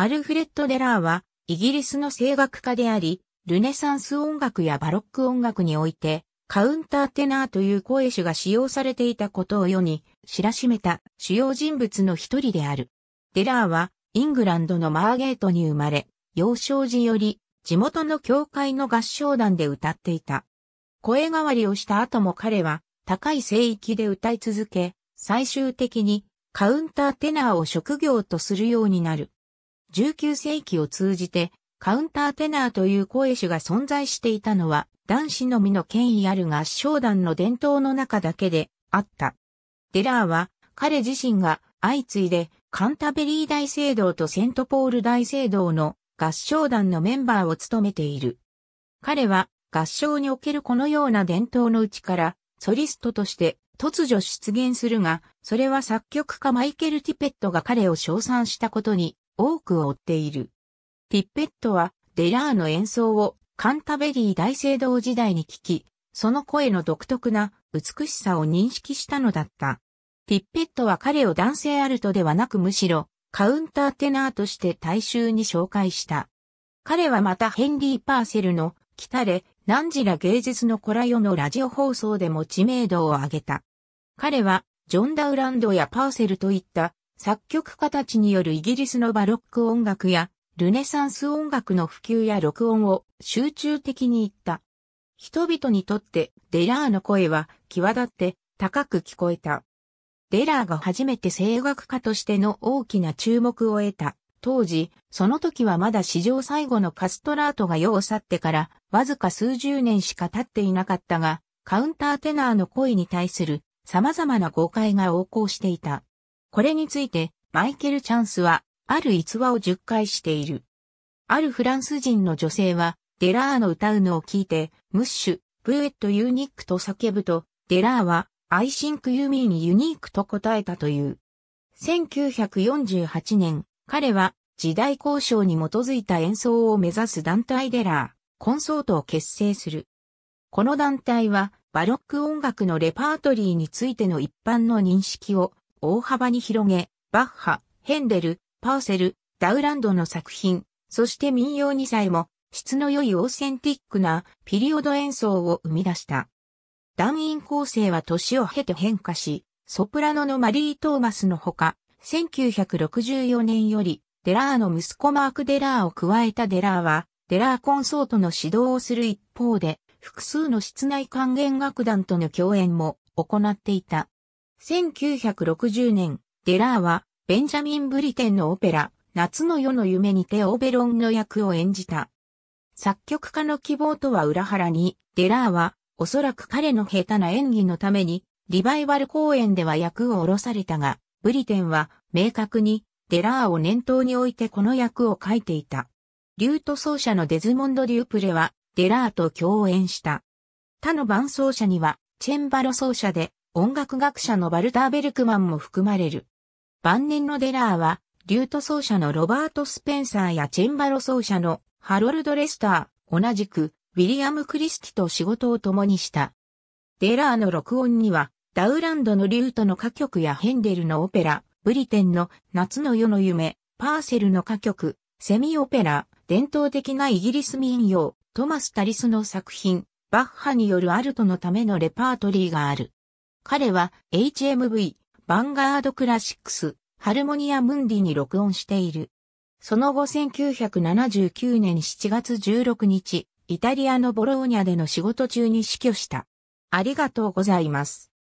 アルフレッド・デラーは、イギリスの声楽家であり、ルネサンス音楽やバロック音楽において、カウンターテナーという声種が使用されていたことを世に知らしめた主要人物の一人である。デラーは、イングランドのマーゲートに生まれ、幼少時より地元の教会の合唱団で歌っていた。声変わりをした後も彼は高い声域で歌い続け、最終的にカウンターテナーを職業とするようになる。19世紀を通じてカウンターテナーという声種が存在していたのは男子のみの権威ある合唱団の伝統の中だけであった。デラーは彼自身が相次いでカンタベリー大聖堂とセントポール大聖堂の合唱団のメンバーを務めている。彼は合唱におけるこのような伝統のうちからソリストとして突如出現するが、それは作曲家マイケル・ティペットが彼を称賛したことに多くを追っている。ピッペットはデラーの演奏をカンタベリー大聖堂時代に聞き、その声の独特な美しさを認識したのだった。ピッペットは彼を男性アルトではなくむしろカウンターテナーとして大衆に紹介した。彼はまたヘンリー・パーセルの来たれ、何時ら芸術のコラヨのラジオ放送でも知名度を上げた。彼は、ジョン・ダウランドやパーセルといった作曲家たちによるイギリスのバロック音楽やルネサンス音楽の普及や録音を集中的に言った。人々にとってデラーの声は際立って高く聞こえた。デラーが初めて声楽家としての大きな注目を得た。当時、その時はまだ史上最後のカストラートが世を去ってからわずか数十年しか経っていなかったが、カウンターテナーの声に対する様々な誤解が横行していた。これについて、マイケル・チャンスは、ある逸話を10回している。あるフランス人の女性は、デラーの歌うのを聞いて、ムッシュ、ブーエット・ユニックと叫ぶと、デラーは、アイシンク・ユミーにユニークと答えたという。1948年、彼は、時代交渉に基づいた演奏を目指す団体デラー、コンソートを結成する。この団体は、バロック音楽のレパートリーについての一般の認識を大幅に広げ、バッハ、ヘンデル、パーセル、ダウランドの作品、そして民謡2歳も質の良いオーセンティックなピリオド演奏を生み出した。団員構成は年を経て変化し、ソプラノのマリー・トーマスのほか、1964年より、デラーの息子マーク・デラーを加えたデラーは、デラーコンソートの指導をする一方で、複数の室内管弦楽団との共演も行っていた。1960年、デラーは、ベンジャミン・ブリテンのオペラ、夏の夜の夢にてオベロンの役を演じた。作曲家の希望とは裏腹に、デラーは、おそらく彼の下手な演技のために、リバイバル公演では役を下ろされたが、ブリテンは、明確に、デラーを念頭に置いてこの役を書いていた。リュート奏者のデズモンド・デュープレは、デラーと共演した。他の伴奏者には、チェンバロ奏者で、音楽学者のバルター・ベルクマンも含まれる。晩年のデラーは、リュート奏者のロバート・スペンサーやチェンバロ奏者のハロルド・レスター、同じくウィリアム・クリスティと仕事を共にした。デラーの録音には、ダウランドのリュートの歌曲やヘンデルのオペラ、ブリテンの夏の夜の夢、パーセルの歌曲、セミオペラ、伝統的なイギリス民謡、トマス・タリスの作品、バッハによるアルトのためのレパートリーがある。彼は HMV、ヴァンガードクラシックス、ハルモニア・ムンディに録音している。その後1979年7月16日、イタリアのボローニャでの仕事中に死去した。ありがとうございます。